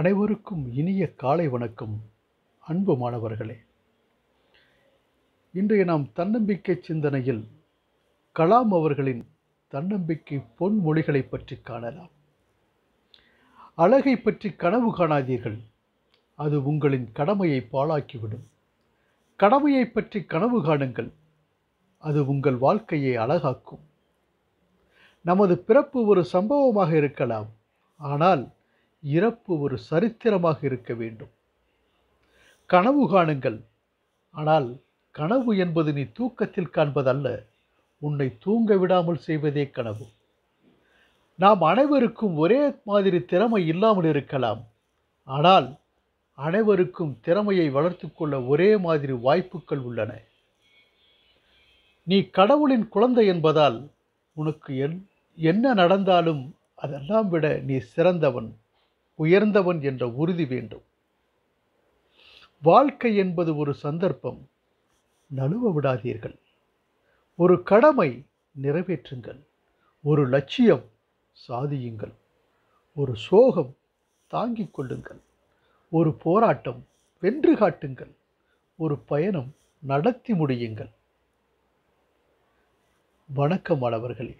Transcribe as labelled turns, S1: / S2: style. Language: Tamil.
S1: அனைவருக்கும் இனிய காலை வணக்கம் அன்பு மாணவர்களே இன்றைய நாம் தன்னம்பிக்கை சிந்தனையில் கலாம் அவர்களின் தன்னம்பிக்கை பொன்மொழிகளை பற்றி காணலாம் அழகை பற்றி கனவு காணாதீர்கள் அது உங்களின் கடமையை பாழாக்கிவிடும் கடமையை பற்றி கனவு காணுங்கள் அது உங்கள் வாழ்க்கையை அழகாக்கும் நமது பிறப்பு ஒரு சம்பவமாக இருக்கலாம் ஆனால் இறப்பு ஒரு சரித்திரமாக இருக்க வேண்டும் கனவு காணுங்கள் ஆனால் கனவு என்பது நீ தூக்கத்தில் காண்பதல்ல உன்னை தூங்க விடாமல் செய்வதே கனவு நாம் அனைவருக்கும் ஒரே மாதிரி திறமை இல்லாமல் இருக்கலாம் ஆனால் அனைவருக்கும் திறமையை வளர்த்துக்கொள்ள ஒரே மாதிரி வாய்ப்புகள் உள்ளன நீ கடவுளின் குழந்தை என்பதால் உனக்கு என் என்ன நடந்தாலும் அதெல்லாம் விட நீ சிறந்தவன் உயர்ந்தவன் என்ற உறுதி வேண்டும் வாழ்க்கை என்பது ஒரு சந்தர்ப்பம் நழுவ விடாதீர்கள் ஒரு கடமை நிறைவேற்றுங்கள் ஒரு லட்சியம் சாதியுங்கள் ஒரு சோகம் தாங்கிக் கொள்ளுங்கள் ஒரு போராட்டம் வென்று காட்டுங்கள் ஒரு பயணம் நடத்தி முடியுங்கள் வணக்கம் அளவர்களே